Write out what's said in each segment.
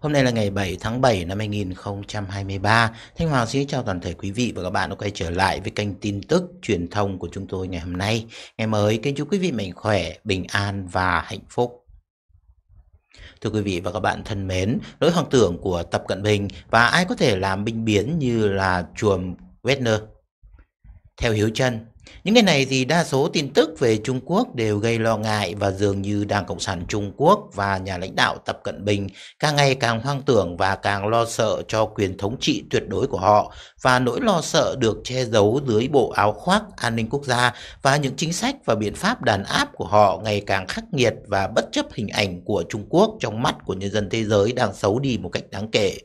Hôm nay là ngày 7 tháng 7 năm 2023. Thanh Hoàng xin chào toàn thể quý vị và các bạn đã quay trở lại với kênh tin tức truyền thông của chúng tôi ngày hôm nay. Ngày mới kính chúc quý vị mạnh khỏe, bình an và hạnh phúc. Thưa quý vị và các bạn thân mến, nỗi hoang tưởng của Tập Cận Bình và ai có thể làm binh biến như là chuồng wetner Theo Hiếu Chân, những ngày này thì đa số tin tức về Trung Quốc đều gây lo ngại và dường như Đảng Cộng sản Trung Quốc và nhà lãnh đạo Tập Cận Bình càng ngày càng hoang tưởng và càng lo sợ cho quyền thống trị tuyệt đối của họ và nỗi lo sợ được che giấu dưới bộ áo khoác an ninh quốc gia và những chính sách và biện pháp đàn áp của họ ngày càng khắc nghiệt và bất chấp hình ảnh của Trung Quốc trong mắt của nhân dân thế giới đang xấu đi một cách đáng kể.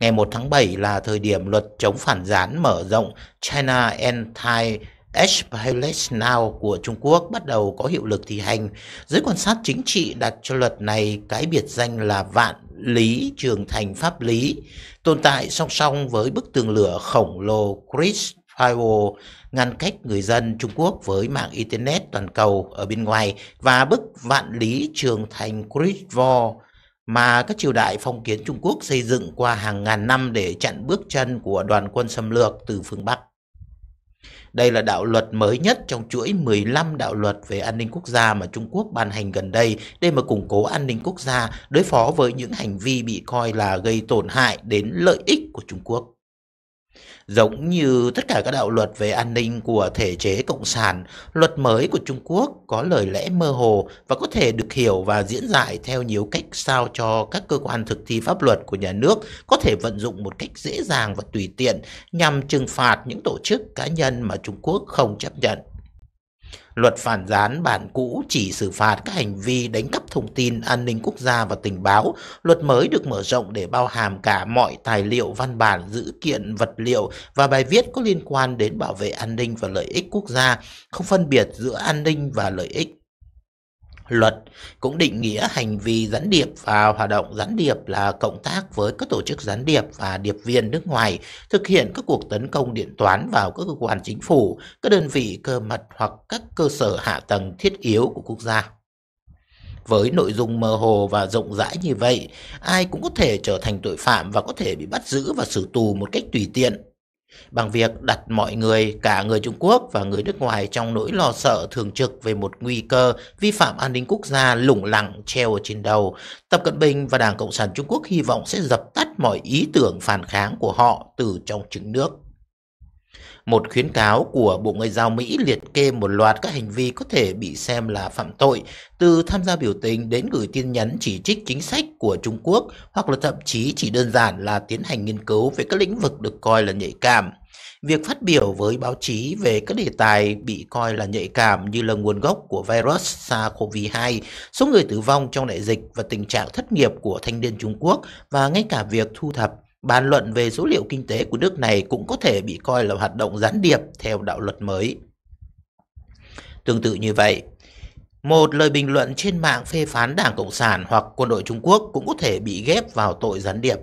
Ngày 1 tháng 7 là thời điểm luật chống phản gián mở rộng China Anti Espionage Now của Trung Quốc bắt đầu có hiệu lực thi hành. Giới quan sát chính trị đặt cho luật này cái biệt danh là vạn lý trường thành pháp lý, tồn tại song song với bức tường lửa khổng lồ Chris firewall ngăn cách người dân Trung Quốc với mạng Internet toàn cầu ở bên ngoài và bức vạn lý trường thành Great Wall mà các triều đại phong kiến Trung Quốc xây dựng qua hàng ngàn năm để chặn bước chân của đoàn quân xâm lược từ phương Bắc. Đây là đạo luật mới nhất trong chuỗi 15 đạo luật về an ninh quốc gia mà Trung Quốc ban hành gần đây để mà củng cố an ninh quốc gia đối phó với những hành vi bị coi là gây tổn hại đến lợi ích của Trung Quốc. Giống như tất cả các đạo luật về an ninh của thể chế cộng sản, luật mới của Trung Quốc có lời lẽ mơ hồ và có thể được hiểu và diễn giải theo nhiều cách sao cho các cơ quan thực thi pháp luật của nhà nước có thể vận dụng một cách dễ dàng và tùy tiện nhằm trừng phạt những tổ chức cá nhân mà Trung Quốc không chấp nhận luật phản gián bản cũ chỉ xử phạt các hành vi đánh cắp thông tin an ninh quốc gia và tình báo. Luật mới được mở rộng để bao hàm cả mọi tài liệu, văn bản, dữ kiện, vật liệu và bài viết có liên quan đến bảo vệ an ninh và lợi ích quốc gia, không phân biệt giữa an ninh và lợi ích Luật cũng định nghĩa hành vi gián điệp và hoạt động gián điệp là cộng tác với các tổ chức gián điệp và điệp viên nước ngoài thực hiện các cuộc tấn công điện toán vào các cơ quan chính phủ, các đơn vị cơ mật hoặc các cơ sở hạ tầng thiết yếu của quốc gia. Với nội dung mơ hồ và rộng rãi như vậy, ai cũng có thể trở thành tội phạm và có thể bị bắt giữ và xử tù một cách tùy tiện bằng việc đặt mọi người, cả người Trung Quốc và người nước ngoài trong nỗi lo sợ thường trực về một nguy cơ vi phạm an ninh quốc gia lủng lẳng treo trên đầu. Tập Cận Bình và Đảng Cộng sản Trung Quốc hy vọng sẽ dập tắt mọi ý tưởng phản kháng của họ từ trong trứng nước. Một khuyến cáo của Bộ Ngoại giao Mỹ liệt kê một loạt các hành vi có thể bị xem là phạm tội, từ tham gia biểu tình đến gửi tin nhắn chỉ trích chính sách của Trung Quốc hoặc là thậm chí chỉ đơn giản là tiến hành nghiên cứu về các lĩnh vực được coi là nhạy cảm. Việc phát biểu với báo chí về các đề tài bị coi là nhạy cảm như là nguồn gốc của virus SARS-CoV-2, số người tử vong trong đại dịch và tình trạng thất nghiệp của thanh niên Trung Quốc và ngay cả việc thu thập Bàn luận về số liệu kinh tế của nước này cũng có thể bị coi là hoạt động gián điệp theo đạo luật mới. Tương tự như vậy, một lời bình luận trên mạng phê phán Đảng Cộng sản hoặc quân đội Trung Quốc cũng có thể bị ghép vào tội gián điệp.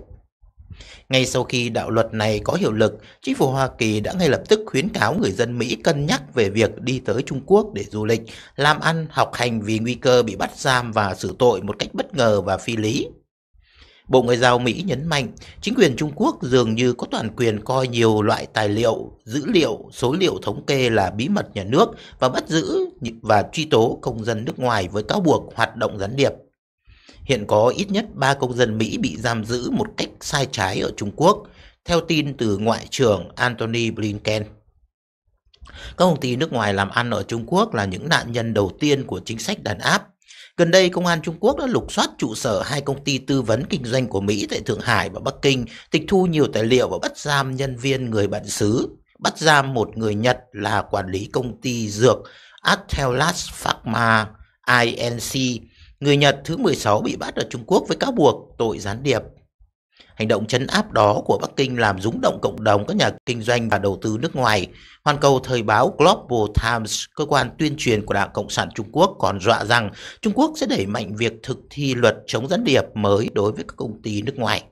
Ngay sau khi đạo luật này có hiệu lực, chính phủ Hoa Kỳ đã ngay lập tức khuyến cáo người dân Mỹ cân nhắc về việc đi tới Trung Quốc để du lịch, làm ăn, học hành vì nguy cơ bị bắt giam và xử tội một cách bất ngờ và phi lý. Bộ Ngoại giao Mỹ nhấn mạnh, chính quyền Trung Quốc dường như có toàn quyền coi nhiều loại tài liệu, dữ liệu, số liệu thống kê là bí mật nhà nước và bắt giữ và truy tố công dân nước ngoài với cáo buộc hoạt động gián điệp. Hiện có ít nhất 3 công dân Mỹ bị giam giữ một cách sai trái ở Trung Quốc, theo tin từ Ngoại trưởng Antony Blinken. Các công ty nước ngoài làm ăn ở Trung Quốc là những nạn nhân đầu tiên của chính sách đàn áp Gần đây, Công an Trung Quốc đã lục soát trụ sở hai công ty tư vấn kinh doanh của Mỹ tại Thượng Hải và Bắc Kinh, tịch thu nhiều tài liệu và bắt giam nhân viên người bạn xứ, bắt giam một người Nhật là quản lý công ty dược Athelas Pharma INC. Người Nhật thứ 16 bị bắt ở Trung Quốc với cáo buộc tội gián điệp. Hành động chấn áp đó của Bắc Kinh làm rúng động cộng đồng các nhà kinh doanh và đầu tư nước ngoài. Hoàn cầu thời báo Global Times, cơ quan tuyên truyền của Đảng Cộng sản Trung Quốc còn dọa rằng Trung Quốc sẽ đẩy mạnh việc thực thi luật chống gián điệp mới đối với các công ty nước ngoài.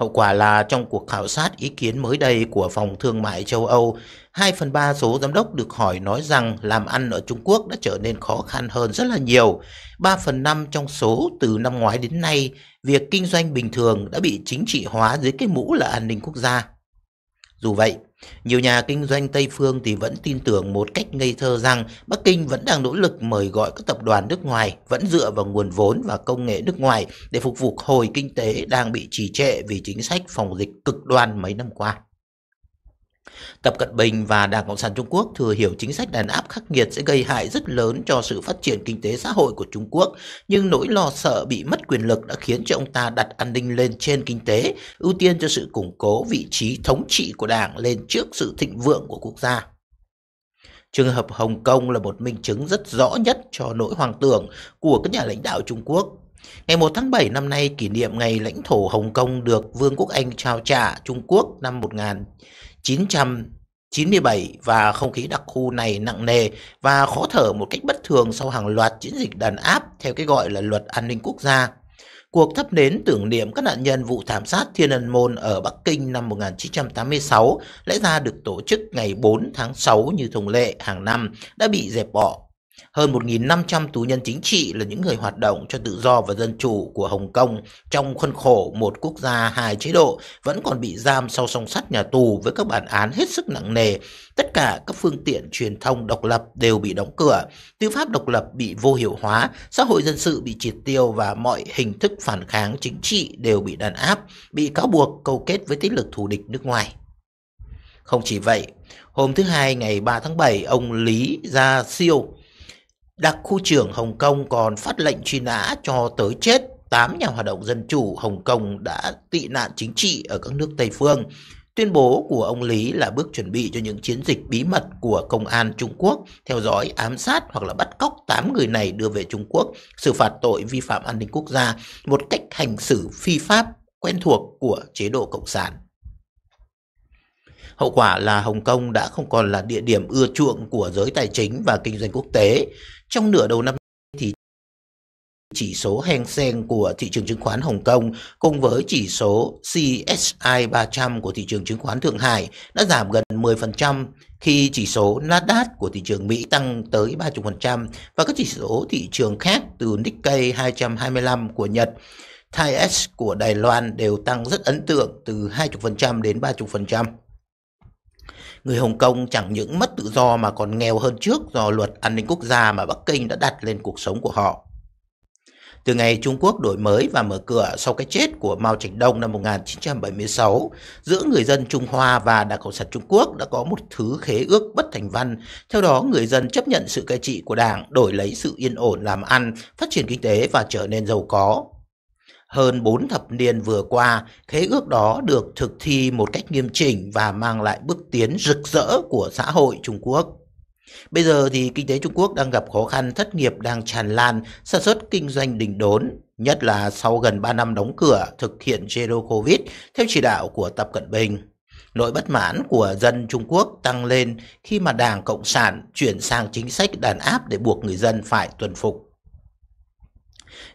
Hậu quả là trong cuộc khảo sát ý kiến mới đây của Phòng Thương mại châu Âu, 2 phần 3 số giám đốc được hỏi nói rằng làm ăn ở Trung Quốc đã trở nên khó khăn hơn rất là nhiều. 3 phần 5 trong số từ năm ngoái đến nay, việc kinh doanh bình thường đã bị chính trị hóa dưới cái mũ là an ninh quốc gia. Dù vậy, nhiều nhà kinh doanh Tây phương thì vẫn tin tưởng một cách ngây thơ rằng Bắc Kinh vẫn đang nỗ lực mời gọi các tập đoàn nước ngoài vẫn dựa vào nguồn vốn và công nghệ nước ngoài để phục vụ hồi kinh tế đang bị trì trệ vì chính sách phòng dịch cực đoan mấy năm qua. Tập Cận Bình và Đảng Cộng sản Trung Quốc thừa hiểu chính sách đàn áp khắc nghiệt sẽ gây hại rất lớn cho sự phát triển kinh tế xã hội của Trung Quốc, nhưng nỗi lo sợ bị mất quyền lực đã khiến cho ông ta đặt an ninh lên trên kinh tế, ưu tiên cho sự củng cố vị trí thống trị của Đảng lên trước sự thịnh vượng của quốc gia. Trường hợp Hồng Kông là một minh chứng rất rõ nhất cho nỗi hoang tưởng của các nhà lãnh đạo Trung Quốc. Ngày 1 tháng 7 năm nay kỷ niệm ngày lãnh thổ Hồng Kông được Vương quốc Anh trao trả Trung Quốc năm 1900 1997 và không khí đặc khu này nặng nề và khó thở một cách bất thường sau hàng loạt chiến dịch đàn áp theo cái gọi là luật an ninh quốc gia. Cuộc thắp nến tưởng niệm các nạn nhân vụ thảm sát Thiên An Môn ở Bắc Kinh năm 1986 lẽ ra được tổ chức ngày 4 tháng 6 như thông lệ hàng năm đã bị dẹp bỏ hơn 1.500 tù nhân chính trị là những người hoạt động cho tự do và dân chủ của Hồng Kông trong khuôn khổ một quốc gia hai chế độ vẫn còn bị giam sau song sắt nhà tù với các bản án hết sức nặng nề. Tất cả các phương tiện truyền thông độc lập đều bị đóng cửa, tư pháp độc lập bị vô hiệu hóa, xã hội dân sự bị triệt tiêu và mọi hình thức phản kháng chính trị đều bị đàn áp, bị cáo buộc câu kết với thế lực thù địch nước ngoài. Không chỉ vậy, hôm thứ Hai ngày 3 tháng 7, ông Lý Gia Siêu, đặc khu trưởng Hồng Kông còn phát lệnh truy nã cho tới chết 8 nhà hoạt động dân chủ Hồng Kông đã tị nạn chính trị ở các nước Tây phương. Tuyên bố của ông Lý là bước chuẩn bị cho những chiến dịch bí mật của công an Trung Quốc theo dõi, ám sát hoặc là bắt cóc 8 người này đưa về Trung Quốc, xử phạt tội vi phạm an ninh quốc gia, một cách hành xử phi pháp quen thuộc của chế độ Cộng sản. Hậu quả là Hồng Kông đã không còn là địa điểm ưa chuộng của giới tài chính và kinh doanh quốc tế. Trong nửa đầu năm thì chỉ số Hang Seng của thị trường chứng khoán Hồng Kông cùng với chỉ số CSI 300 của thị trường chứng khoán Thượng Hải đã giảm gần 10% khi chỉ số Nasdaq của thị trường Mỹ tăng tới 30% và các chỉ số thị trường khác từ Nikkei 225 của Nhật Thai S của Đài Loan đều tăng rất ấn tượng từ 20% đến 30%. Người Hồng Kông chẳng những mất tự do mà còn nghèo hơn trước do luật an ninh quốc gia mà Bắc Kinh đã đặt lên cuộc sống của họ. Từ ngày Trung Quốc đổi mới và mở cửa sau cái chết của Mao Trạch Đông năm 1976, giữa người dân Trung Hoa và Đảng Cộng sản Trung Quốc đã có một thứ khế ước bất thành văn. Theo đó, người dân chấp nhận sự cai trị của Đảng, đổi lấy sự yên ổn làm ăn, phát triển kinh tế và trở nên giàu có. Hơn 4 thập niên vừa qua, khế ước đó được thực thi một cách nghiêm chỉnh và mang lại bước tiến rực rỡ của xã hội Trung Quốc. Bây giờ thì kinh tế Trung Quốc đang gặp khó khăn, thất nghiệp đang tràn lan, sản xuất kinh doanh đình đốn, nhất là sau gần 3 năm đóng cửa thực hiện Zero Covid theo chỉ đạo của Tập Cận Bình. Nỗi bất mãn của dân Trung Quốc tăng lên khi mà Đảng Cộng sản chuyển sang chính sách đàn áp để buộc người dân phải tuân phục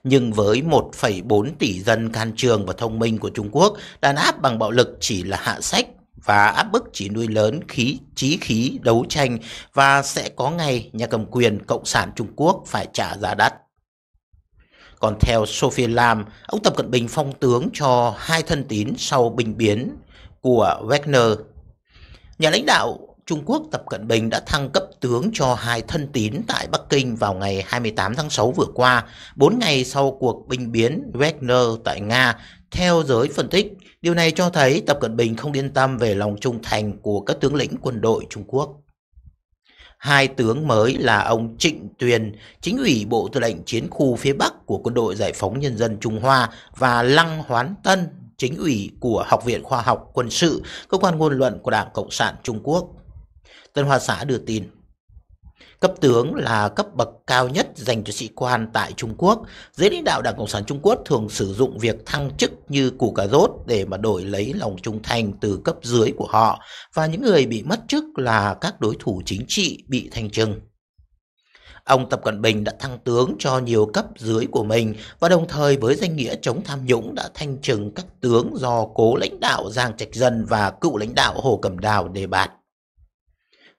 nhưng với 1,4 tỷ dân can trường và thông minh của Trung Quốc, đàn áp bằng bạo lực chỉ là hạ sách và áp bức chỉ nuôi lớn khí trí khí đấu tranh và sẽ có ngày nhà cầm quyền cộng sản Trung Quốc phải trả giá đắt. Còn theo Sophie Lam, ông Tập Cận Bình phong tướng cho hai thân tín sau bình biến của Wagner. Nhà lãnh đạo Trung Quốc Tập Cận Bình đã thăng cấp tướng cho hai thân tín tại Bắc Kinh vào ngày 28 tháng 6 vừa qua, 4 ngày sau cuộc binh biến Wagner tại Nga. Theo giới phân tích, điều này cho thấy Tập Cận Bình không yên tâm về lòng trung thành của các tướng lĩnh quân đội Trung Quốc. Hai tướng mới là ông Trịnh Tuyền, chính ủy Bộ Tư lệnh Chiến khu phía Bắc của Quân đội Giải phóng Nhân dân Trung Hoa và Lăng Hoán Tân, chính ủy của Học viện Khoa học Quân sự, cơ quan ngôn luận của Đảng Cộng sản Trung Quốc. Tân Hoa Xã đưa tin. Cấp tướng là cấp bậc cao nhất dành cho sĩ quan tại Trung Quốc. Giới lãnh đạo Đảng Cộng sản Trung Quốc thường sử dụng việc thăng chức như củ cà rốt để mà đổi lấy lòng trung thành từ cấp dưới của họ và những người bị mất chức là các đối thủ chính trị bị thanh trừng. Ông Tập Cận Bình đã thăng tướng cho nhiều cấp dưới của mình và đồng thời với danh nghĩa chống tham nhũng đã thanh trừng các tướng do cố lãnh đạo Giang Trạch Dân và cựu lãnh đạo Hồ Cẩm Đào đề bạt.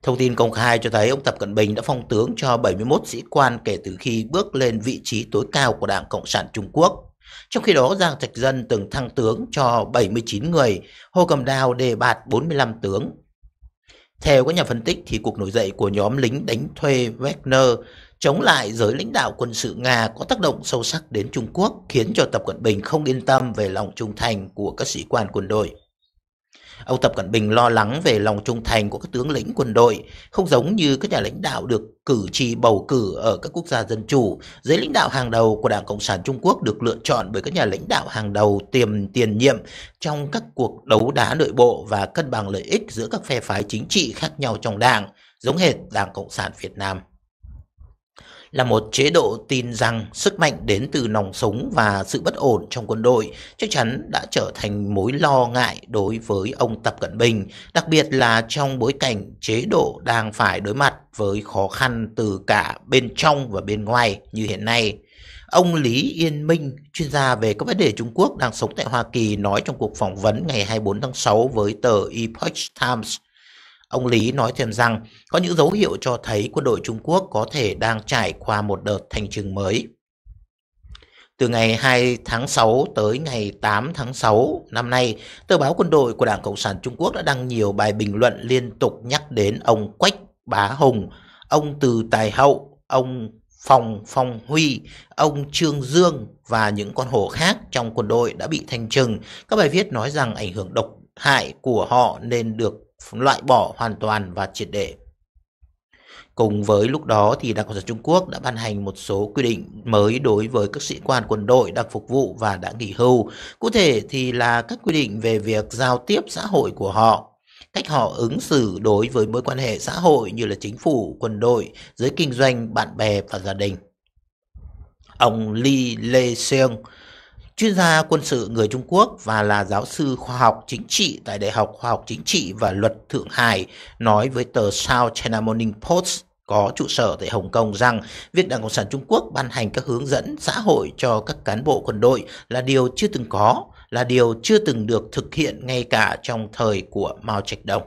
Thông tin công khai cho thấy ông Tập Cận Bình đã phong tướng cho 71 sĩ quan kể từ khi bước lên vị trí tối cao của Đảng Cộng sản Trung Quốc. Trong khi đó, Giang Trạch Dân từng thăng tướng cho 79 người, Hồ Cầm Đào đề bạt 45 tướng. Theo các nhà phân tích thì cuộc nổi dậy của nhóm lính đánh thuê Wagner chống lại giới lãnh đạo quân sự Nga có tác động sâu sắc đến Trung Quốc khiến cho Tập Cận Bình không yên tâm về lòng trung thành của các sĩ quan quân đội. Ông Tập Cận Bình lo lắng về lòng trung thành của các tướng lĩnh quân đội, không giống như các nhà lãnh đạo được cử tri bầu cử ở các quốc gia dân chủ. Dưới lãnh đạo hàng đầu của Đảng Cộng sản Trung Quốc được lựa chọn bởi các nhà lãnh đạo hàng đầu tiềm tiền nhiệm trong các cuộc đấu đá nội bộ và cân bằng lợi ích giữa các phe phái chính trị khác nhau trong đảng, giống hệt Đảng Cộng sản Việt Nam là một chế độ tin rằng sức mạnh đến từ nòng súng và sự bất ổn trong quân đội chắc chắn đã trở thành mối lo ngại đối với ông Tập Cận Bình, đặc biệt là trong bối cảnh chế độ đang phải đối mặt với khó khăn từ cả bên trong và bên ngoài như hiện nay. Ông Lý Yên Minh, chuyên gia về các vấn đề Trung Quốc đang sống tại Hoa Kỳ nói trong cuộc phỏng vấn ngày 24 tháng 6 với tờ Epoch Times – Ông Lý nói thêm rằng có những dấu hiệu cho thấy quân đội Trung Quốc có thể đang trải qua một đợt thành trừng mới. Từ ngày 2 tháng 6 tới ngày 8 tháng 6 năm nay, tờ báo quân đội của Đảng Cộng sản Trung Quốc đã đăng nhiều bài bình luận liên tục nhắc đến ông Quách Bá Hùng, ông Từ Tài Hậu, ông Phòng Phong Huy, ông Trương Dương và những con hổ khác trong quân đội đã bị thanh trừng. Các bài viết nói rằng ảnh hưởng độc hại của họ nên được loại bỏ hoàn toàn và triệt để. Cùng với lúc đó thì Đảng Cộng sản Trung Quốc đã ban hành một số quy định mới đối với các sĩ quan quân đội đang phục vụ và đã nghỉ hưu. Cụ thể thì là các quy định về việc giao tiếp xã hội của họ, cách họ ứng xử đối với mối quan hệ xã hội như là chính phủ, quân đội, giới kinh doanh, bạn bè và gia đình. Ông Lee Lê Seung, chuyên gia quân sự người Trung Quốc và là giáo sư khoa học chính trị tại Đại học Khoa học Chính trị và Luật Thượng Hải nói với tờ South China Morning Post có trụ sở tại Hồng Kông rằng việc Đảng Cộng sản Trung Quốc ban hành các hướng dẫn xã hội cho các cán bộ quân đội là điều chưa từng có, là điều chưa từng được thực hiện ngay cả trong thời của Mao Trạch Đông.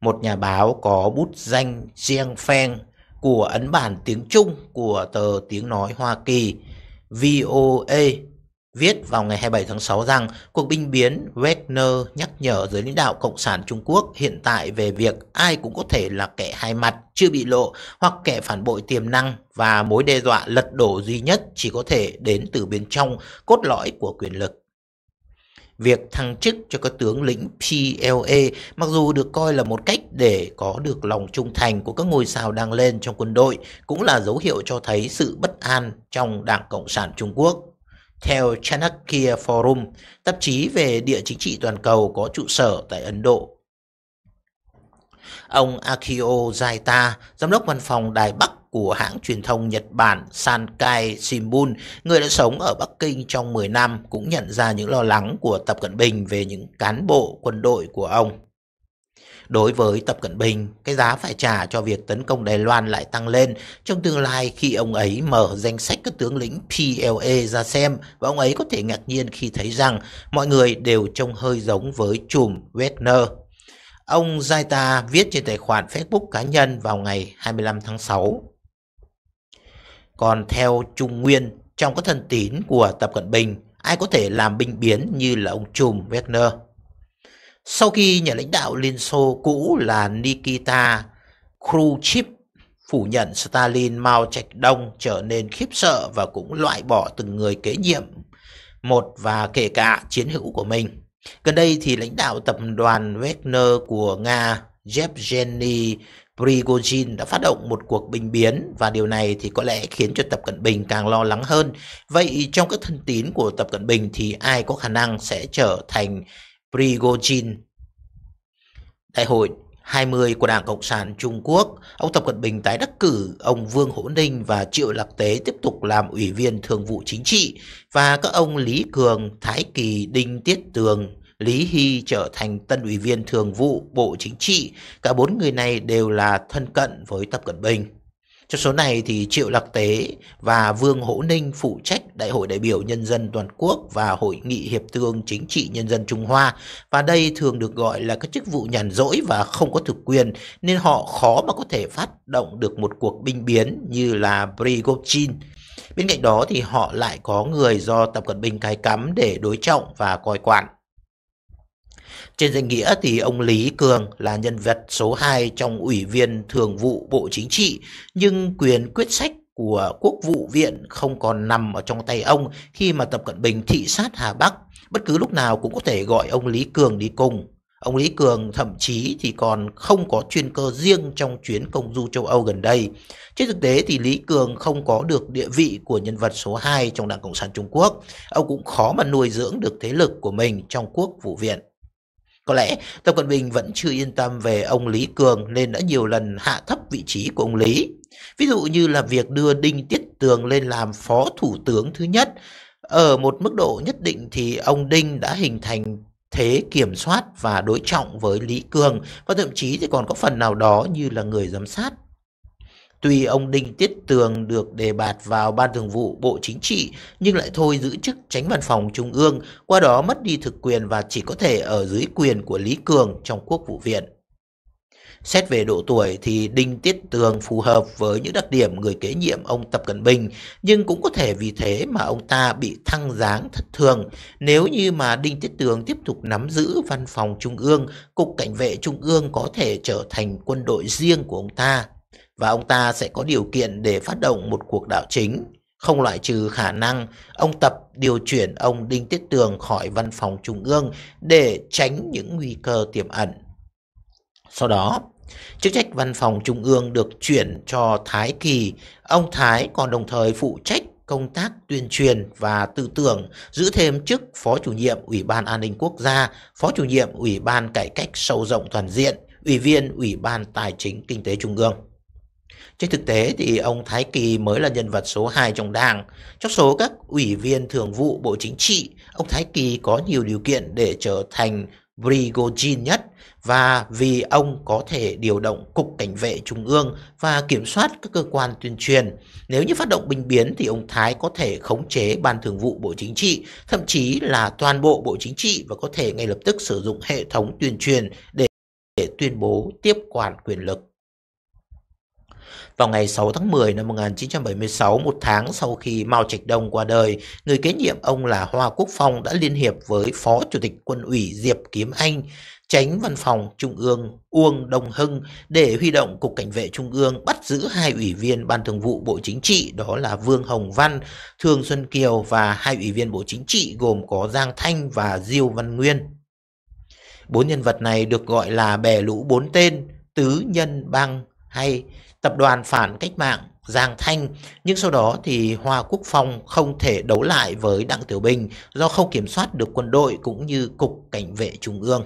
Một nhà báo có bút danh Jiang Feng của ấn bản tiếng Trung của tờ Tiếng Nói Hoa Kỳ VOA viết vào ngày 27 tháng 6 rằng cuộc binh biến Wagner nhắc nhở giới lãnh đạo Cộng sản Trung Quốc hiện tại về việc ai cũng có thể là kẻ hai mặt, chưa bị lộ hoặc kẻ phản bội tiềm năng và mối đe dọa lật đổ duy nhất chỉ có thể đến từ bên trong cốt lõi của quyền lực việc thăng chức cho các tướng lĩnh PLA mặc dù được coi là một cách để có được lòng trung thành của các ngôi sao đang lên trong quân đội cũng là dấu hiệu cho thấy sự bất an trong Đảng Cộng sản Trung Quốc. Theo Chanakya Forum, tạp chí về địa chính trị toàn cầu có trụ sở tại Ấn Độ. Ông Akio Zaita, giám đốc văn phòng Đài Bắc của hãng truyền thông Nhật Bản Sankai Shimbun, người đã sống ở Bắc Kinh trong 10 năm, cũng nhận ra những lo lắng của Tập Cận Bình về những cán bộ quân đội của ông. Đối với Tập Cận Bình, cái giá phải trả cho việc tấn công Đài Loan lại tăng lên trong tương lai khi ông ấy mở danh sách các tướng lĩnh PLA ra xem và ông ấy có thể ngạc nhiên khi thấy rằng mọi người đều trông hơi giống với chùm Wagner. Ông Zaita viết trên tài khoản Facebook cá nhân vào ngày 25 tháng 6 còn theo Trung Nguyên, trong các thân tín của Tập Cận Bình, ai có thể làm binh biến như là ông Trùm Wagner. Sau khi nhà lãnh đạo Liên Xô cũ là Nikita Khrushchev phủ nhận Stalin Mao Trạch Đông trở nên khiếp sợ và cũng loại bỏ từng người kế nhiệm một và kể cả chiến hữu của mình. Gần đây thì lãnh đạo tập đoàn Wagner của Nga Yevgeny Prigozhin đã phát động một cuộc binh biến và điều này thì có lẽ khiến cho Tập Cận Bình càng lo lắng hơn. Vậy trong các thân tín của Tập Cận Bình thì ai có khả năng sẽ trở thành Prigozhin? Đại hội 20 của Đảng Cộng sản Trung Quốc, ông Tập Cận Bình tái đắc cử ông Vương Hỗ Ninh và Triệu Lạc Tế tiếp tục làm Ủy viên Thường vụ Chính trị và các ông Lý Cường, Thái Kỳ, Đinh Tiết Tường, Lý Hy trở thành tân ủy viên thường vụ Bộ Chính trị. Cả bốn người này đều là thân cận với Tập Cận Bình. Trong số này thì Triệu Lạc Tế và Vương Hỗ Ninh phụ trách Đại hội đại biểu Nhân dân toàn quốc và Hội nghị Hiệp thương Chính trị Nhân dân Trung Hoa. Và đây thường được gọi là các chức vụ nhàn rỗi và không có thực quyền nên họ khó mà có thể phát động được một cuộc binh biến như là Prigozhin. Bên cạnh đó thì họ lại có người do Tập Cận Bình cai cắm để đối trọng và coi quản. Trên danh nghĩa thì ông Lý Cường là nhân vật số 2 trong Ủy viên Thường vụ Bộ Chính trị, nhưng quyền quyết sách của Quốc vụ viện không còn nằm ở trong tay ông khi mà Tập Cận Bình thị sát Hà Bắc, bất cứ lúc nào cũng có thể gọi ông Lý Cường đi cùng. Ông Lý Cường thậm chí thì còn không có chuyên cơ riêng trong chuyến công du châu Âu gần đây. Trên thực tế thì Lý Cường không có được địa vị của nhân vật số 2 trong Đảng Cộng sản Trung Quốc. Ông cũng khó mà nuôi dưỡng được thế lực của mình trong quốc vụ viện. Có lẽ Tập Cận Bình vẫn chưa yên tâm về ông Lý Cường nên đã nhiều lần hạ thấp vị trí của ông Lý. Ví dụ như là việc đưa Đinh Tiết Tường lên làm phó thủ tướng thứ nhất. Ở một mức độ nhất định thì ông Đinh đã hình thành thế kiểm soát và đối trọng với Lý Cường và thậm chí thì còn có phần nào đó như là người giám sát Tuy ông Đinh Tiết Tường được đề bạt vào Ban Thường vụ Bộ Chính trị nhưng lại thôi giữ chức tránh văn phòng Trung ương, qua đó mất đi thực quyền và chỉ có thể ở dưới quyền của Lý Cường trong Quốc vụ viện. Xét về độ tuổi thì Đinh Tiết Tường phù hợp với những đặc điểm người kế nhiệm ông Tập Cận Bình, nhưng cũng có thể vì thế mà ông ta bị thăng giáng thất thường. Nếu như mà Đinh Tiết Tường tiếp tục nắm giữ văn phòng Trung ương, Cục Cảnh vệ Trung ương có thể trở thành quân đội riêng của ông ta và ông ta sẽ có điều kiện để phát động một cuộc đảo chính, không loại trừ khả năng ông Tập điều chuyển ông Đinh Tiết Tường khỏi văn phòng trung ương để tránh những nguy cơ tiềm ẩn. Sau đó, chức trách văn phòng trung ương được chuyển cho Thái Kỳ, ông Thái còn đồng thời phụ trách công tác tuyên truyền và tư tưởng, giữ thêm chức Phó chủ nhiệm Ủy ban An ninh Quốc gia, Phó chủ nhiệm Ủy ban Cải cách sâu rộng toàn diện, Ủy viên Ủy ban Tài chính Kinh tế Trung ương. Trên thực tế thì ông Thái Kỳ mới là nhân vật số 2 trong Đảng. Trong số các ủy viên thường vụ Bộ Chính trị, ông Thái Kỳ có nhiều điều kiện để trở thành Brigogine nhất và vì ông có thể điều động Cục Cảnh vệ Trung ương và kiểm soát các cơ quan tuyên truyền. Nếu như phát động binh biến thì ông Thái có thể khống chế Ban Thường vụ Bộ Chính trị, thậm chí là toàn bộ Bộ Chính trị và có thể ngay lập tức sử dụng hệ thống tuyên truyền để, để tuyên bố tiếp quản quyền lực. Vào ngày 6 tháng 10 năm 1976, một tháng sau khi Mao Trạch Đông qua đời, người kế nhiệm ông là Hoa Quốc Phong đã liên hiệp với Phó Chủ tịch Quân ủy Diệp Kiếm Anh, tránh văn phòng Trung ương Uông Đông Hưng để huy động Cục Cảnh vệ Trung ương bắt giữ hai ủy viên Ban Thường vụ Bộ Chính trị đó là Vương Hồng Văn, Thương Xuân Kiều và hai ủy viên Bộ Chính trị gồm có Giang Thanh và Diêu Văn Nguyên. Bốn nhân vật này được gọi là bè lũ bốn tên, tứ nhân băng hay tập đoàn phản cách mạng Giang Thanh, nhưng sau đó thì Hoa Quốc Phong không thể đấu lại với Đặng Tiểu Bình do không kiểm soát được quân đội cũng như cục cảnh vệ trung ương.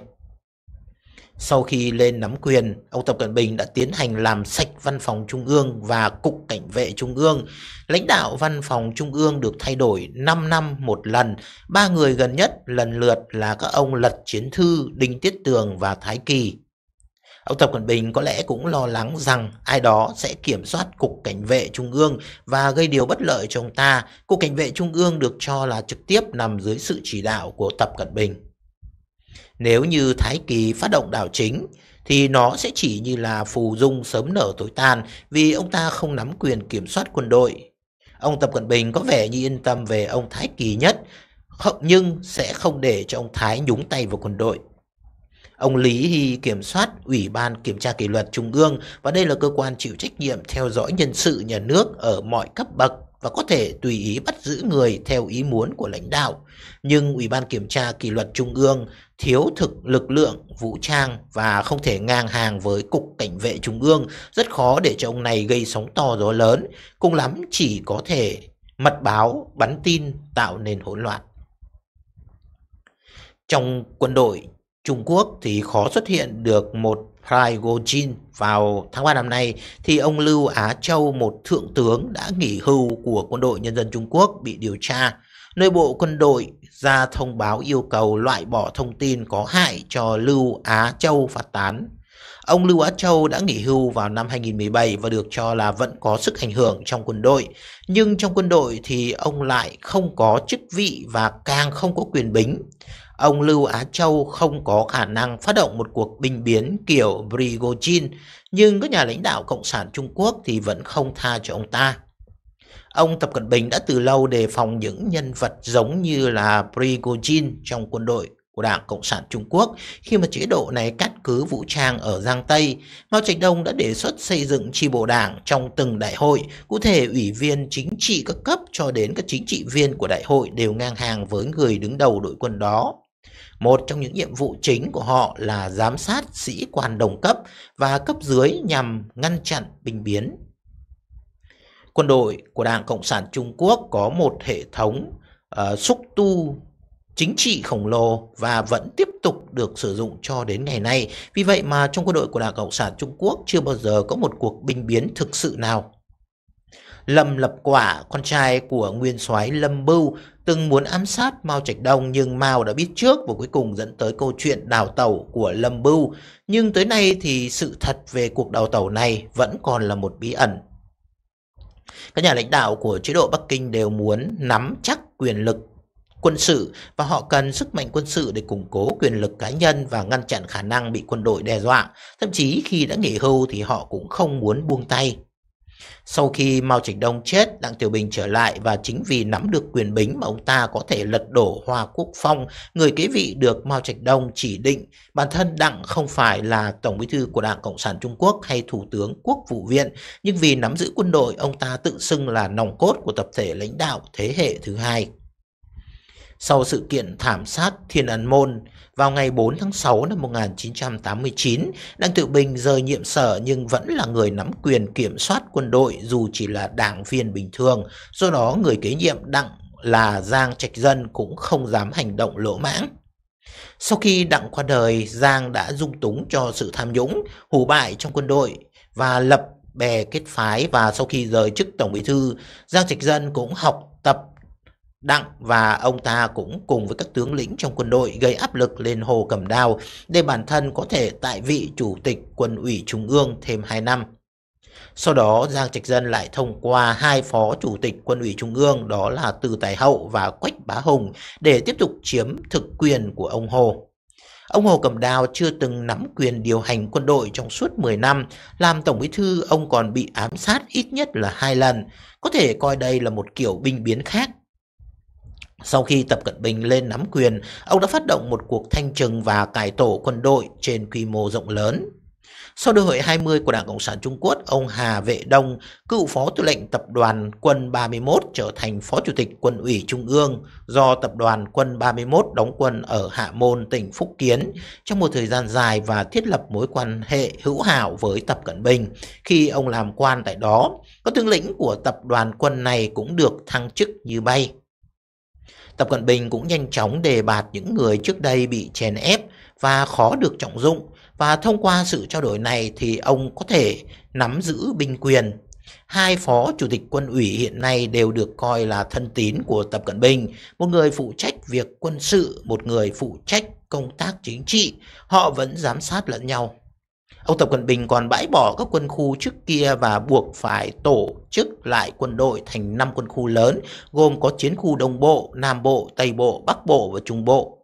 Sau khi lên nắm quyền, ông Tập Cận Bình đã tiến hành làm sạch văn phòng trung ương và cục cảnh vệ trung ương. Lãnh đạo văn phòng trung ương được thay đổi 5 năm một lần. Ba người gần nhất lần lượt là các ông Lật Chiến Thư, Đinh Tiết Tường và Thái Kỳ. Ông Tập Cận Bình có lẽ cũng lo lắng rằng ai đó sẽ kiểm soát Cục Cảnh vệ Trung ương và gây điều bất lợi cho ông ta. Cục Cảnh vệ Trung ương được cho là trực tiếp nằm dưới sự chỉ đạo của Tập Cận Bình. Nếu như Thái Kỳ phát động đảo chính, thì nó sẽ chỉ như là phù dung sớm nở tối tan vì ông ta không nắm quyền kiểm soát quân đội. Ông Tập Cận Bình có vẻ như yên tâm về ông Thái Kỳ nhất, nhưng sẽ không để cho ông Thái nhúng tay vào quân đội. Ông Lý Hy kiểm soát Ủy ban Kiểm tra Kỷ luật Trung ương và đây là cơ quan chịu trách nhiệm theo dõi nhân sự nhà nước ở mọi cấp bậc và có thể tùy ý bắt giữ người theo ý muốn của lãnh đạo. Nhưng Ủy ban Kiểm tra Kỷ luật Trung ương thiếu thực lực lượng, vũ trang và không thể ngang hàng với Cục Cảnh vệ Trung ương, rất khó để cho ông này gây sóng to gió lớn, cùng lắm chỉ có thể mật báo, bắn tin tạo nên hỗn loạn. Trong quân đội, Trung Quốc thì khó xuất hiện được một Prigozhin vào tháng 3 năm nay thì ông Lưu Á Châu, một thượng tướng đã nghỉ hưu của quân đội nhân dân Trung Quốc bị điều tra. Nội bộ quân đội ra thông báo yêu cầu loại bỏ thông tin có hại cho Lưu Á Châu phát tán. Ông Lưu Á Châu đã nghỉ hưu vào năm 2017 và được cho là vẫn có sức ảnh hưởng trong quân đội. Nhưng trong quân đội thì ông lại không có chức vị và càng không có quyền bính ông Lưu Á Châu không có khả năng phát động một cuộc binh biến kiểu Prigozhin, nhưng các nhà lãnh đạo Cộng sản Trung Quốc thì vẫn không tha cho ông ta. Ông Tập Cận Bình đã từ lâu đề phòng những nhân vật giống như là Prigozhin trong quân đội của Đảng Cộng sản Trung Quốc khi mà chế độ này cắt cứ vũ trang ở Giang Tây. Mao Trạch Đông đã đề xuất xây dựng tri bộ đảng trong từng đại hội, cụ thể ủy viên chính trị các cấp cho đến các chính trị viên của đại hội đều ngang hàng với người đứng đầu đội quân đó. Một trong những nhiệm vụ chính của họ là giám sát sĩ quan đồng cấp và cấp dưới nhằm ngăn chặn binh biến. Quân đội của Đảng Cộng sản Trung Quốc có một hệ thống uh, xúc tu chính trị khổng lồ và vẫn tiếp tục được sử dụng cho đến ngày nay. Vì vậy mà trong quân đội của Đảng Cộng sản Trung Quốc chưa bao giờ có một cuộc binh biến thực sự nào Lâm Lập Quả, con trai của nguyên soái Lâm Bưu, từng muốn ám sát Mao Trạch Đông nhưng Mao đã biết trước và cuối cùng dẫn tới câu chuyện đào tẩu của Lâm Bưu. Nhưng tới nay thì sự thật về cuộc đào tẩu này vẫn còn là một bí ẩn. Các nhà lãnh đạo của chế độ Bắc Kinh đều muốn nắm chắc quyền lực quân sự và họ cần sức mạnh quân sự để củng cố quyền lực cá nhân và ngăn chặn khả năng bị quân đội đe dọa. Thậm chí khi đã nghỉ hưu thì họ cũng không muốn buông tay. Sau khi Mao Trạch Đông chết, Đặng Tiểu Bình trở lại và chính vì nắm được quyền bính mà ông ta có thể lật đổ Hoa Quốc Phong, người kế vị được Mao Trạch Đông chỉ định. Bản thân Đặng không phải là Tổng bí thư của Đảng Cộng sản Trung Quốc hay Thủ tướng Quốc vụ viện, nhưng vì nắm giữ quân đội, ông ta tự xưng là nòng cốt của tập thể lãnh đạo thế hệ thứ hai sau sự kiện thảm sát Thiên Ấn Môn vào ngày 4 tháng 6 năm 1989, Đặng Tự Bình rời nhiệm sở nhưng vẫn là người nắm quyền kiểm soát quân đội dù chỉ là đảng viên bình thường, do đó người kế nhiệm Đặng là Giang Trạch Dân cũng không dám hành động lỗ mãng. Sau khi Đặng qua đời, Giang đã dung túng cho sự tham nhũng, hủ bại trong quân đội và lập bè kết phái và sau khi rời chức Tổng Bí Thư, Giang Trạch Dân cũng học tập Đặng và ông ta cũng cùng với các tướng lĩnh trong quân đội gây áp lực lên Hồ Cẩm Đào để bản thân có thể tại vị chủ tịch quân ủy trung ương thêm 2 năm. Sau đó Giang Trạch Dân lại thông qua hai phó chủ tịch quân ủy trung ương đó là Từ Tài Hậu và Quách Bá Hùng để tiếp tục chiếm thực quyền của ông Hồ. Ông Hồ Cẩm Đào chưa từng nắm quyền điều hành quân đội trong suốt 10 năm, làm Tổng Bí thư ông còn bị ám sát ít nhất là hai lần, có thể coi đây là một kiểu binh biến khác sau khi Tập Cận Bình lên nắm quyền, ông đã phát động một cuộc thanh trừng và cải tổ quân đội trên quy mô rộng lớn. Sau đại hội 20 của Đảng Cộng sản Trung Quốc, ông Hà Vệ Đông, cựu phó tư lệnh tập đoàn quân 31 trở thành phó chủ tịch quân ủy Trung ương do tập đoàn quân 31 đóng quân ở Hạ Môn, tỉnh Phúc Kiến trong một thời gian dài và thiết lập mối quan hệ hữu hảo với Tập Cận Bình. Khi ông làm quan tại đó, các tướng lĩnh của tập đoàn quân này cũng được thăng chức như bay. Tập Cận Bình cũng nhanh chóng đề bạt những người trước đây bị chèn ép và khó được trọng dụng và thông qua sự trao đổi này thì ông có thể nắm giữ binh quyền. Hai phó chủ tịch quân ủy hiện nay đều được coi là thân tín của Tập Cận Bình, một người phụ trách việc quân sự, một người phụ trách công tác chính trị. Họ vẫn giám sát lẫn nhau. Ông Tập Cận Bình còn bãi bỏ các quân khu trước kia và buộc phải tổ chức lại quân đội thành 5 quân khu lớn, gồm có chiến khu Đông Bộ, Nam Bộ, Tây Bộ, Bắc Bộ và Trung Bộ.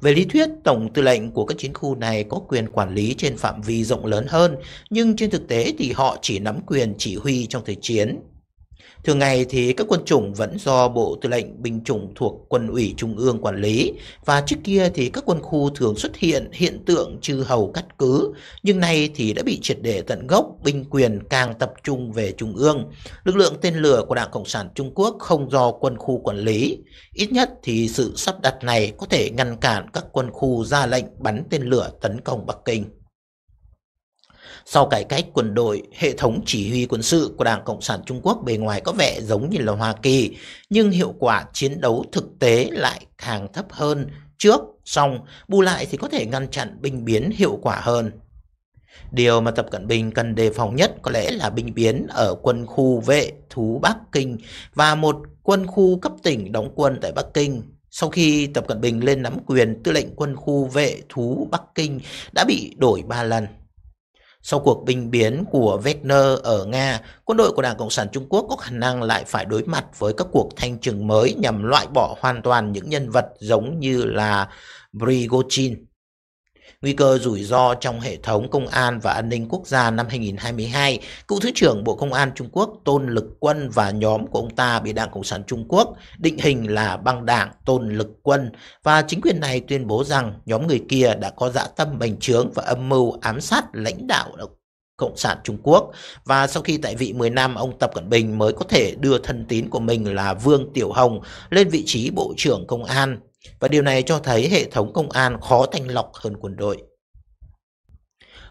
Về lý thuyết, tổng tư lệnh của các chiến khu này có quyền quản lý trên phạm vi rộng lớn hơn, nhưng trên thực tế thì họ chỉ nắm quyền chỉ huy trong thời chiến. Thường ngày thì các quân chủng vẫn do Bộ Tư lệnh Binh chủng thuộc Quân ủy Trung ương quản lý và trước kia thì các quân khu thường xuất hiện hiện tượng chư hầu cắt cứ, nhưng nay thì đã bị triệt để tận gốc, binh quyền càng tập trung về Trung ương. Lực lượng tên lửa của Đảng Cộng sản Trung Quốc không do quân khu quản lý. Ít nhất thì sự sắp đặt này có thể ngăn cản các quân khu ra lệnh bắn tên lửa tấn công Bắc Kinh. Sau cải cách quân đội, hệ thống chỉ huy quân sự của Đảng Cộng sản Trung Quốc bề ngoài có vẻ giống như là Hoa Kỳ, nhưng hiệu quả chiến đấu thực tế lại càng thấp hơn trước, xong bù lại thì có thể ngăn chặn binh biến hiệu quả hơn. Điều mà Tập Cận Bình cần đề phòng nhất có lẽ là binh biến ở quân khu vệ Thú Bắc Kinh và một quân khu cấp tỉnh đóng quân tại Bắc Kinh. Sau khi Tập Cận Bình lên nắm quyền, tư lệnh quân khu vệ Thú Bắc Kinh đã bị đổi ba lần. Sau cuộc binh biến của Wagner ở Nga, quân đội của Đảng Cộng sản Trung Quốc có khả năng lại phải đối mặt với các cuộc thanh trừng mới nhằm loại bỏ hoàn toàn những nhân vật giống như là Prigozhin. Nguy cơ rủi ro trong hệ thống công an và an ninh quốc gia năm 2022, cựu Thứ trưởng Bộ Công an Trung Quốc Tôn Lực Quân và nhóm của ông ta bị Đảng Cộng sản Trung Quốc định hình là băng đảng Tôn Lực Quân và chính quyền này tuyên bố rằng nhóm người kia đã có dã dạ tâm bành trướng và âm mưu ám sát lãnh đạo Cộng sản Trung Quốc và sau khi tại vị 10 năm ông Tập Cận Bình mới có thể đưa thân tín của mình là Vương Tiểu Hồng lên vị trí Bộ trưởng Công an và điều này cho thấy hệ thống công an khó thanh lọc hơn quân đội.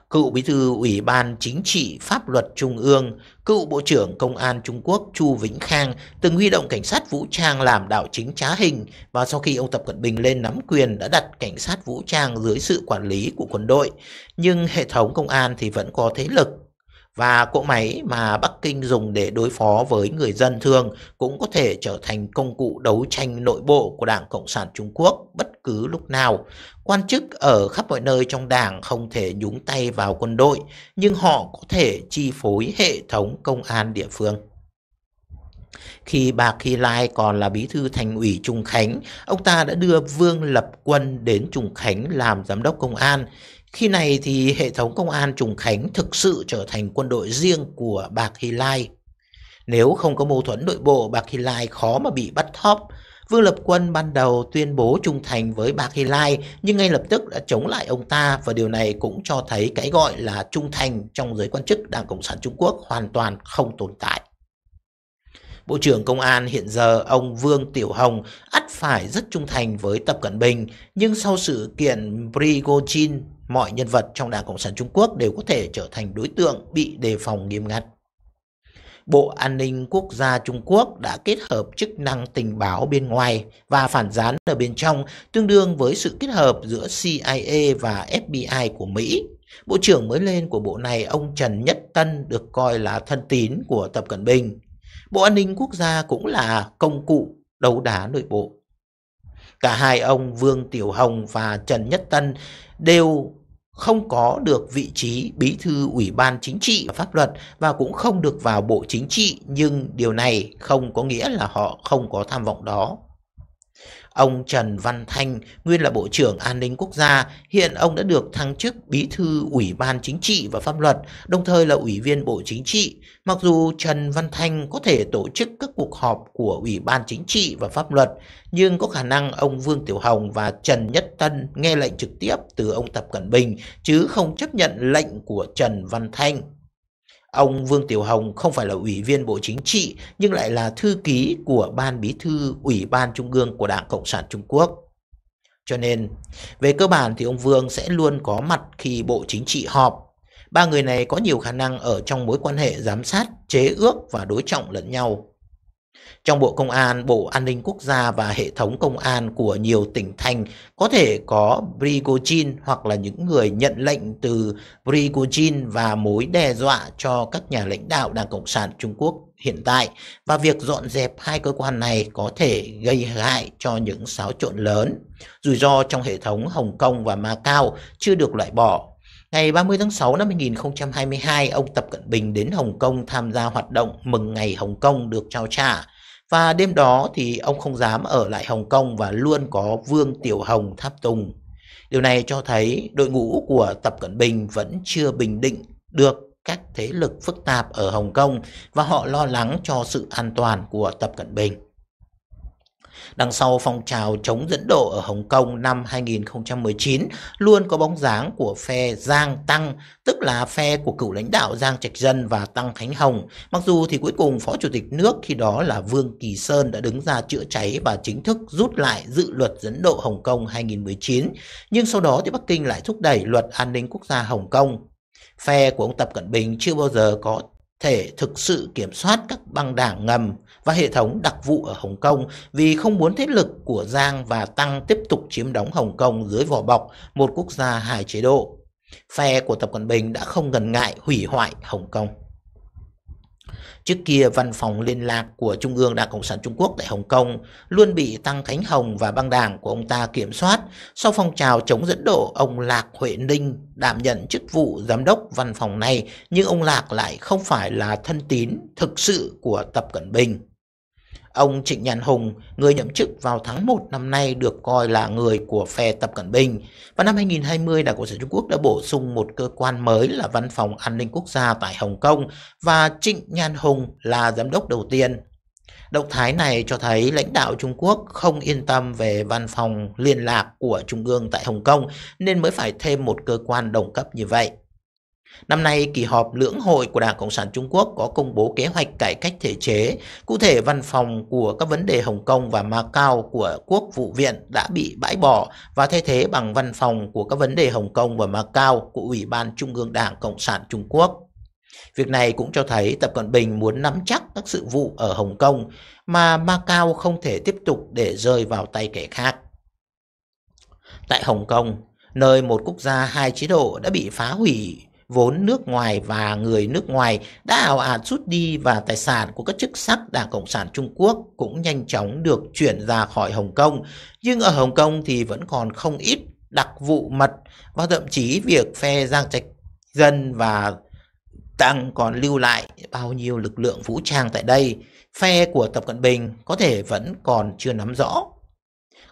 Cựu Bí thư Ủy ban Chính trị Pháp luật Trung ương, cựu Bộ trưởng Công an Trung Quốc Chu Vĩnh Khang từng huy động cảnh sát vũ trang làm đạo chính trá hình và sau khi ông Tập Cận Bình lên nắm quyền đã đặt cảnh sát vũ trang dưới sự quản lý của quân đội. Nhưng hệ thống công an thì vẫn có thế lực và cỗ máy mà Bắc Kinh dùng để đối phó với người dân thường cũng có thể trở thành công cụ đấu tranh nội bộ của Đảng Cộng sản Trung Quốc bất cứ lúc nào. Quan chức ở khắp mọi nơi trong đảng không thể nhúng tay vào quân đội, nhưng họ có thể chi phối hệ thống công an địa phương. Khi bà Khi Lai còn là bí thư thành ủy Trung Khánh, ông ta đã đưa Vương Lập Quân đến Trung Khánh làm giám đốc công an. Khi này thì hệ thống công an Trùng Khánh thực sự trở thành quân đội riêng của Bạc Hy Lai. Nếu không có mâu thuẫn nội bộ, Bạc Hy Lai khó mà bị bắt thóp. Vương Lập Quân ban đầu tuyên bố trung thành với Bạc Hy Lai nhưng ngay lập tức đã chống lại ông ta và điều này cũng cho thấy cái gọi là trung thành trong giới quan chức Đảng Cộng sản Trung Quốc hoàn toàn không tồn tại. Bộ trưởng Công an hiện giờ ông Vương Tiểu Hồng ắt phải rất trung thành với Tập Cận Bình, nhưng sau sự kiện Prigozhin mọi nhân vật trong Đảng Cộng sản Trung Quốc đều có thể trở thành đối tượng bị đề phòng nghiêm ngặt. Bộ An ninh Quốc gia Trung Quốc đã kết hợp chức năng tình báo bên ngoài và phản gián ở bên trong tương đương với sự kết hợp giữa CIA và FBI của Mỹ. Bộ trưởng mới lên của bộ này ông Trần Nhất Tân được coi là thân tín của Tập Cận Bình. Bộ An ninh Quốc gia cũng là công cụ đấu đá nội bộ. Cả hai ông Vương Tiểu Hồng và Trần Nhất Tân đều không có được vị trí bí thư Ủy ban Chính trị và Pháp luật và cũng không được vào Bộ Chính trị nhưng điều này không có nghĩa là họ không có tham vọng đó. Ông Trần Văn Thanh, nguyên là Bộ trưởng An ninh Quốc gia, hiện ông đã được thăng chức Bí thư Ủy ban Chính trị và Pháp luật, đồng thời là Ủy viên Bộ Chính trị. Mặc dù Trần Văn Thanh có thể tổ chức các cuộc họp của Ủy ban Chính trị và Pháp luật, nhưng có khả năng ông Vương Tiểu Hồng và Trần Nhất Tân nghe lệnh trực tiếp từ ông Tập Cận Bình, chứ không chấp nhận lệnh của Trần Văn Thanh. Ông Vương Tiểu Hồng không phải là ủy viên Bộ Chính trị nhưng lại là thư ký của Ban Bí thư Ủy ban Trung ương của Đảng Cộng sản Trung Quốc. Cho nên, về cơ bản thì ông Vương sẽ luôn có mặt khi Bộ Chính trị họp. Ba người này có nhiều khả năng ở trong mối quan hệ giám sát, chế ước và đối trọng lẫn nhau. Trong Bộ Công an, Bộ An ninh Quốc gia và hệ thống công an của nhiều tỉnh thành có thể có Prigozhin hoặc là những người nhận lệnh từ Prigozhin và mối đe dọa cho các nhà lãnh đạo Đảng Cộng sản Trung Quốc hiện tại và việc dọn dẹp hai cơ quan này có thể gây hại cho những xáo trộn lớn. Rủi ro trong hệ thống Hồng Kông và Macau chưa được loại bỏ Ngày 30 tháng 6 năm 2022, ông Tập Cận Bình đến Hồng Kông tham gia hoạt động Mừng Ngày Hồng Kông được trao trả. Và đêm đó thì ông không dám ở lại Hồng Kông và luôn có Vương Tiểu Hồng tháp tùng. Điều này cho thấy đội ngũ của Tập Cận Bình vẫn chưa bình định được các thế lực phức tạp ở Hồng Kông và họ lo lắng cho sự an toàn của Tập Cận Bình. Đằng sau phong trào chống dẫn độ ở Hồng Kông năm 2019 luôn có bóng dáng của phe Giang Tăng, tức là phe của cựu lãnh đạo Giang Trạch Dân và Tăng Khánh Hồng. Mặc dù thì cuối cùng Phó Chủ tịch nước khi đó là Vương Kỳ Sơn đã đứng ra chữa cháy và chính thức rút lại dự luật dẫn độ Hồng Kông 2019, nhưng sau đó thì Bắc Kinh lại thúc đẩy luật an ninh quốc gia Hồng Kông. Phe của ông Tập Cận Bình chưa bao giờ có thể thực sự kiểm soát các băng đảng ngầm và hệ thống đặc vụ ở Hồng Kông vì không muốn thế lực của Giang và Tăng tiếp tục chiếm đóng Hồng Kông dưới vỏ bọc một quốc gia hai chế độ. Phe của Tập Cận Bình đã không ngần ngại hủy hoại Hồng Kông. Trước kia, văn phòng liên lạc của Trung ương Đảng Cộng sản Trung Quốc tại Hồng Kông luôn bị Tăng Khánh Hồng và băng đảng của ông ta kiểm soát. Sau phong trào chống dẫn độ, ông Lạc Huệ Ninh đảm nhận chức vụ giám đốc văn phòng này, nhưng ông Lạc lại không phải là thân tín thực sự của Tập Cận Bình. Ông Trịnh Nhàn Hùng, người nhậm chức vào tháng 1 năm nay được coi là người của phe Tập Cận Bình. Vào năm 2020, Đảng Cộng sản Trung Quốc đã bổ sung một cơ quan mới là Văn phòng An ninh Quốc gia tại Hồng Kông và Trịnh Nhàn Hùng là giám đốc đầu tiên. Động thái này cho thấy lãnh đạo Trung Quốc không yên tâm về văn phòng liên lạc của Trung ương tại Hồng Kông nên mới phải thêm một cơ quan đồng cấp như vậy. Năm nay, kỳ họp lưỡng hội của Đảng Cộng sản Trung Quốc có công bố kế hoạch cải cách thể chế. Cụ thể, văn phòng của các vấn đề Hồng Kông và Macau của Quốc vụ viện đã bị bãi bỏ và thay thế bằng văn phòng của các vấn đề Hồng Kông và Macau của Ủy ban Trung ương Đảng Cộng sản Trung Quốc. Việc này cũng cho thấy Tập Cận Bình muốn nắm chắc các sự vụ ở Hồng Kông mà Macau không thể tiếp tục để rơi vào tay kẻ khác. Tại Hồng Kông, nơi một quốc gia hai chế độ đã bị phá hủy vốn nước ngoài và người nước ngoài đã ảo ạt rút đi và tài sản của các chức sắc Đảng Cộng sản Trung Quốc cũng nhanh chóng được chuyển ra khỏi Hồng Kông. Nhưng ở Hồng Kông thì vẫn còn không ít đặc vụ mật và thậm chí việc phe Giang Trạch Dân và Tăng còn lưu lại bao nhiêu lực lượng vũ trang tại đây, phe của Tập Cận Bình có thể vẫn còn chưa nắm rõ.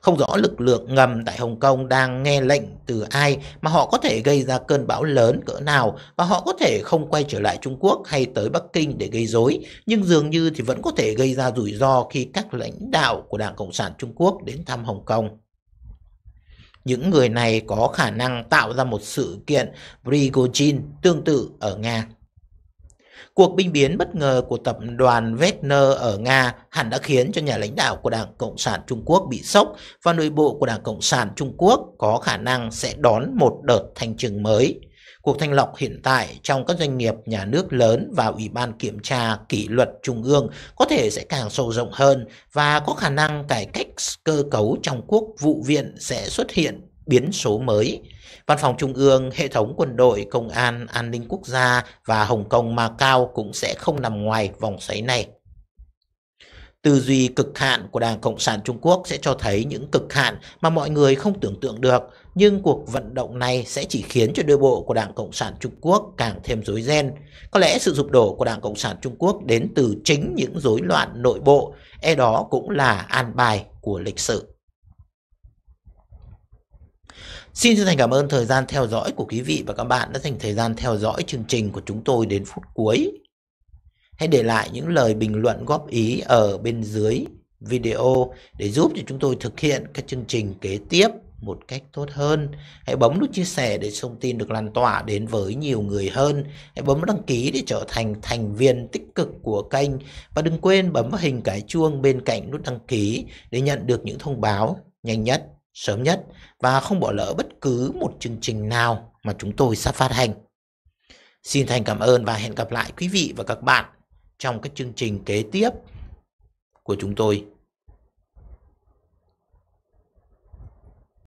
Không rõ lực lượng ngầm tại Hồng Kông đang nghe lệnh từ ai mà họ có thể gây ra cơn bão lớn cỡ nào và họ có thể không quay trở lại Trung Quốc hay tới Bắc Kinh để gây rối, nhưng dường như thì vẫn có thể gây ra rủi ro khi các lãnh đạo của Đảng Cộng sản Trung Quốc đến thăm Hồng Kông. Những người này có khả năng tạo ra một sự kiện Prigozhin tương tự ở Nga. Cuộc binh biến bất ngờ của tập đoàn Wagner ở Nga hẳn đã khiến cho nhà lãnh đạo của Đảng Cộng sản Trung Quốc bị sốc và nội bộ của Đảng Cộng sản Trung Quốc có khả năng sẽ đón một đợt thanh trừng mới. Cuộc thanh lọc hiện tại trong các doanh nghiệp nhà nước lớn và Ủy ban Kiểm tra Kỷ luật Trung ương có thể sẽ càng sâu rộng hơn và có khả năng cải cách cơ cấu trong quốc vụ viện sẽ xuất hiện biến số mới. Văn phòng Trung ương, hệ thống quân đội, công an, an ninh quốc gia và Hồng Kông Macau cũng sẽ không nằm ngoài vòng xoáy này. Tư duy cực hạn của Đảng Cộng sản Trung Quốc sẽ cho thấy những cực hạn mà mọi người không tưởng tượng được, nhưng cuộc vận động này sẽ chỉ khiến cho đôi bộ của Đảng Cộng sản Trung Quốc càng thêm rối ren. Có lẽ sự sụp đổ của Đảng Cộng sản Trung Quốc đến từ chính những rối loạn nội bộ, e đó cũng là an bài của lịch sử. Xin chân thành cảm ơn thời gian theo dõi của quý vị và các bạn đã dành thời gian theo dõi chương trình của chúng tôi đến phút cuối. Hãy để lại những lời bình luận góp ý ở bên dưới video để giúp cho chúng tôi thực hiện các chương trình kế tiếp một cách tốt hơn. Hãy bấm nút chia sẻ để thông tin được lan tỏa đến với nhiều người hơn. Hãy bấm đăng ký để trở thành thành viên tích cực của kênh và đừng quên bấm vào hình cái chuông bên cạnh nút đăng ký để nhận được những thông báo nhanh nhất, sớm nhất và không bỏ lỡ bất cứ một chương trình nào mà chúng tôi sắp phát hành. Xin thành cảm ơn và hẹn gặp lại quý vị và các bạn trong các chương trình kế tiếp của chúng tôi.